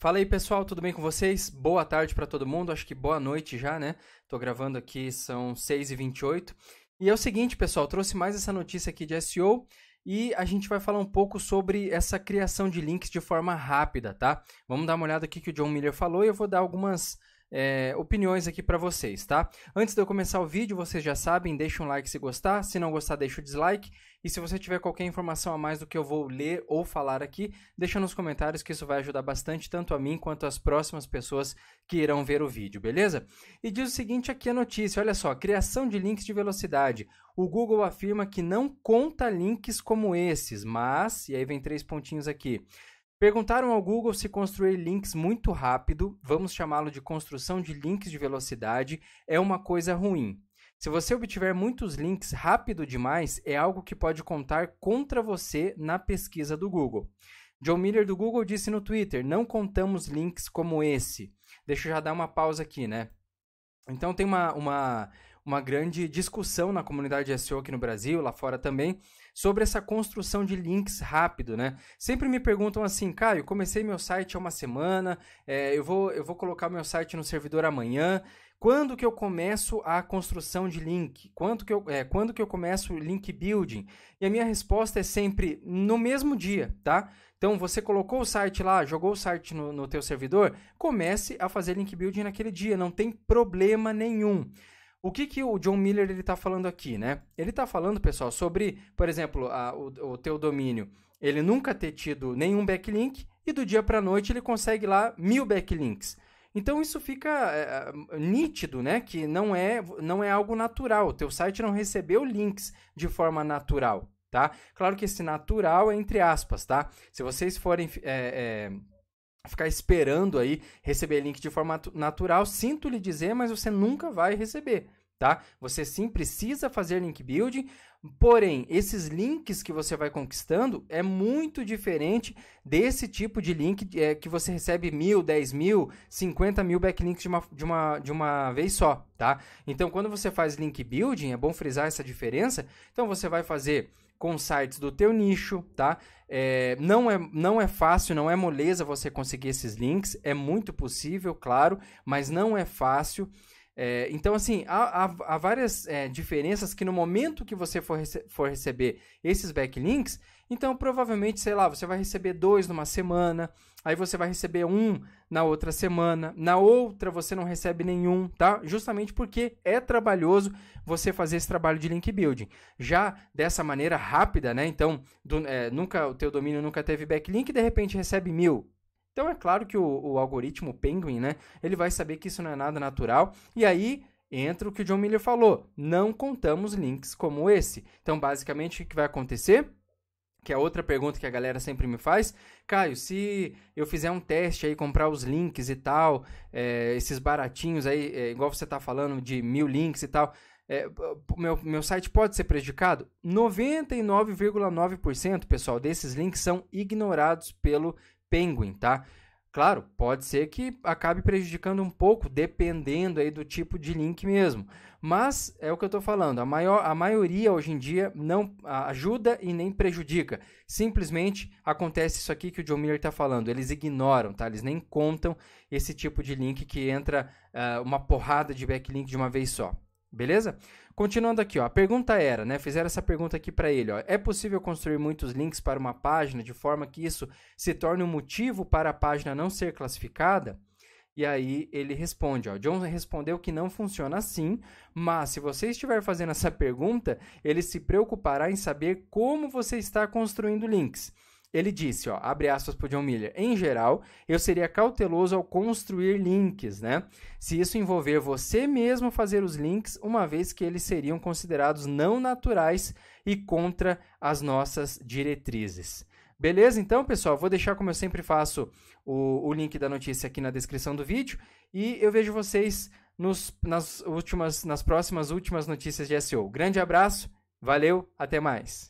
Fala aí pessoal, tudo bem com vocês? Boa tarde para todo mundo, acho que boa noite já, né? Tô gravando aqui, são 6h28. E é o seguinte, pessoal, trouxe mais essa notícia aqui de SEO e a gente vai falar um pouco sobre essa criação de links de forma rápida, tá? Vamos dar uma olhada aqui que o John Miller falou e eu vou dar algumas é, opiniões aqui para vocês, tá? Antes de eu começar o vídeo, vocês já sabem, deixa um like se gostar, se não gostar, deixa o dislike. E se você tiver qualquer informação a mais do que eu vou ler ou falar aqui, deixa nos comentários que isso vai ajudar bastante tanto a mim quanto as próximas pessoas que irão ver o vídeo, beleza? E diz o seguinte aqui a notícia, olha só, criação de links de velocidade. O Google afirma que não conta links como esses, mas, e aí vem três pontinhos aqui, Perguntaram ao Google se construir links muito rápido, vamos chamá-lo de construção de links de velocidade, é uma coisa ruim. Se você obtiver muitos links rápido demais, é algo que pode contar contra você na pesquisa do Google. John Miller do Google disse no Twitter: não contamos links como esse. Deixa eu já dar uma pausa aqui, né? Então tem uma, uma, uma grande discussão na comunidade SEO aqui no Brasil, lá fora também, sobre essa construção de links rápido, né? Sempre me perguntam assim, Caio, comecei meu site há uma semana, é, eu, vou, eu vou colocar meu site no servidor amanhã, quando que eu começo a construção de link? Quando que eu, é, quando que eu começo o link building? E a minha resposta é sempre no mesmo dia, tá? Então, você colocou o site lá, jogou o site no, no teu servidor, comece a fazer link building naquele dia, não tem problema nenhum. O que, que o John Miller ele está falando aqui, né? Ele está falando, pessoal, sobre, por exemplo, a, o, o teu domínio, ele nunca ter tido nenhum backlink e do dia para noite ele consegue lá mil backlinks. Então isso fica é, é, nítido, né? Que não é, não é algo natural. O teu site não recebeu links de forma natural, tá? Claro que esse natural é entre aspas, tá? Se vocês forem é, é, ficar esperando aí receber link de forma natural, sinto lhe dizer, mas você nunca vai receber tá? Você sim precisa fazer link building, porém, esses links que você vai conquistando é muito diferente desse tipo de link é, que você recebe mil, dez mil, cinquenta mil backlinks de uma, de, uma, de uma vez só, tá? Então, quando você faz link building, é bom frisar essa diferença, então você vai fazer com sites do teu nicho, tá? É, não, é, não é fácil, não é moleza você conseguir esses links, é muito possível, claro, mas não é fácil. É, então, assim, há, há, há várias é, diferenças que no momento que você for, rece for receber esses backlinks, então provavelmente, sei lá, você vai receber dois numa semana, aí você vai receber um na outra semana, na outra você não recebe nenhum, tá? Justamente porque é trabalhoso você fazer esse trabalho de link building. Já dessa maneira rápida, né? Então, do, é, nunca o teu domínio nunca teve backlink, de repente recebe mil, então é claro que o, o algoritmo Penguin, né, ele vai saber que isso não é nada natural, e aí entra o que o John Miller falou, não contamos links como esse. Então basicamente o que vai acontecer? que é outra pergunta que a galera sempre me faz. Caio, se eu fizer um teste aí, comprar os links e tal, é, esses baratinhos aí, é, igual você está falando de mil links e tal, é, meu, meu site pode ser prejudicado? 99,9%, pessoal, desses links são ignorados pelo Penguin, tá? Claro, pode ser que acabe prejudicando um pouco, dependendo aí do tipo de link mesmo. Mas é o que eu estou falando, a, maior, a maioria hoje em dia não ajuda e nem prejudica. Simplesmente acontece isso aqui que o John Miller está falando, eles ignoram, tá? eles nem contam esse tipo de link que entra uh, uma porrada de backlink de uma vez só. Beleza? Continuando aqui, ó, a pergunta era, né? Fizeram essa pergunta aqui para ele, ó. É possível construir muitos links para uma página de forma que isso se torne um motivo para a página não ser classificada? E aí ele responde, ó. John respondeu que não funciona assim, mas se você estiver fazendo essa pergunta, ele se preocupará em saber como você está construindo links. Ele disse, ó, abre aspas para John Miller, em geral, eu seria cauteloso ao construir links, né? Se isso envolver você mesmo fazer os links, uma vez que eles seriam considerados não naturais e contra as nossas diretrizes. Beleza? Então, pessoal, vou deixar, como eu sempre faço, o, o link da notícia aqui na descrição do vídeo e eu vejo vocês nos, nas, últimas, nas próximas últimas notícias de SEO. Grande abraço, valeu, até mais!